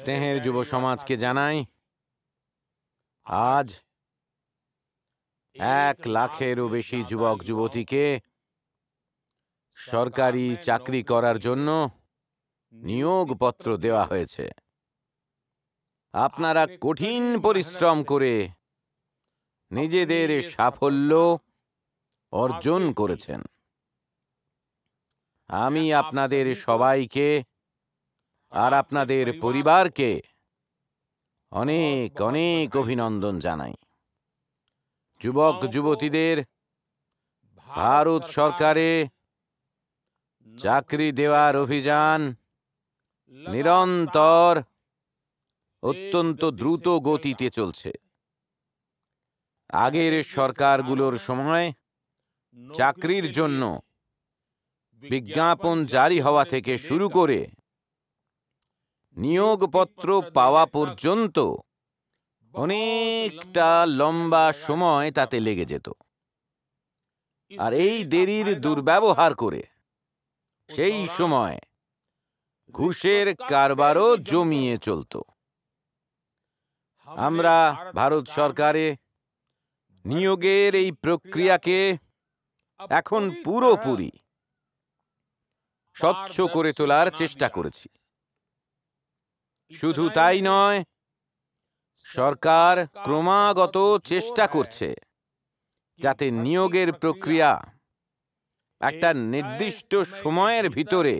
স্নেহের যুব সমাজকে জানাই আজ এক লাখেরও বেশি যুবক যুবতীকে সরকারি চাকরি করার জন্য নিয়োগপত্র দেওয়া হয়েছে আপনারা কঠিন পরিশ্রম করে নিজেদের সাফল্য অর্জন করেছেন আমি আপনাদের সবাইকে আর আপনাদের পরিবারকে অনেক অনেক অভিনন্দন জানাই যুবক যুবতীদের ভারত সরকারে চাকরি দেওয়ার অভিযান নিরন্তর অত্যন্ত দ্রুত গতিতে চলছে আগের সরকারগুলোর সময় চাকরির জন্য বিজ্ঞাপন জারি হওয়া থেকে শুরু করে নিয়োগপত্র পাওয়া পর্যন্ত অনেকটা লম্বা সময় তাতে লেগে যেত আর এই দেরির দুর্ব্যবহার করে সেই সময় ঘুষের কারবারও জমিয়ে চলত আমরা ভারত সরকারে নিয়োগের এই প্রক্রিয়াকে এখন পুরোপুরি স্বচ্ছ করে তোলার চেষ্টা করেছি শুধু তাই নয় সরকার ক্রমাগত চেষ্টা করছে যাতে নিয়োগের প্রক্রিয়া একটা নির্দিষ্ট সময়ের ভিতরে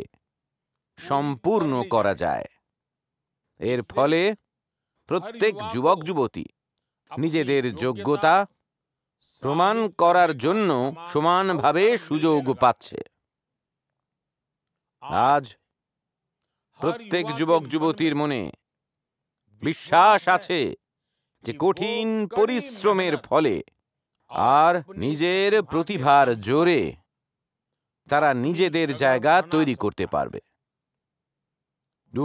সম্পূর্ণ করা যায় এর ফলে প্রত্যেক যুবক যুবতী নিজেদের যোগ্যতা প্রমাণ করার জন্য সমানভাবে সুযোগ পাচ্ছে আজ প্রত্যেক যুবক যুবতীর মনে বিশ্বাস আছে যে কঠিন পরিশ্রমের ফলে আর নিজের প্রতিভার জোরে তারা নিজেদের জায়গা তৈরি করতে পারবে দু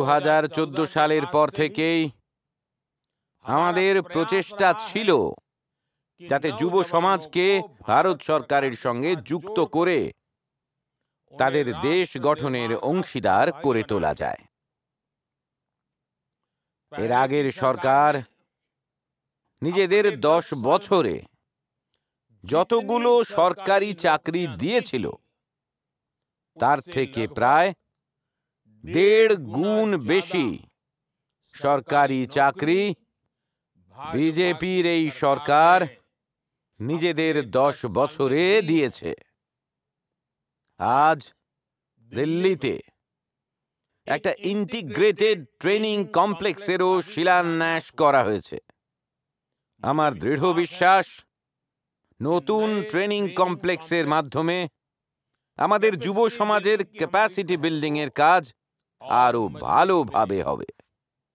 সালের পর থেকেই আমাদের প্রচেষ্টা ছিল যাতে যুব সমাজকে ভারত সরকারের সঙ্গে যুক্ত করে তাদের দেশ গঠনের অংশীদার করে তোলা যায় এর আগের সরকার নিজেদের দশ বছরে যতগুলো সরকারি চাকরি দিয়েছিল তার থেকে প্রায় দেড় গুণ বেশি সরকারি চাকরি বিজেপির এই সরকার নিজেদের দশ বছরে দিয়েছে আজ দিল্লিতে একটা ইন্টিগ্রেটেড ট্রেনিং কমপ্লেক্সেরও শিলান্যাস করা হয়েছে আমার দৃঢ় বিশ্বাস নতুন ট্রেনিং কমপ্লেক্সের মাধ্যমে আমাদের যুব সমাজের ক্যাপাসিটি বিল্ডিংয়ের কাজ আরও ভালোভাবে হবে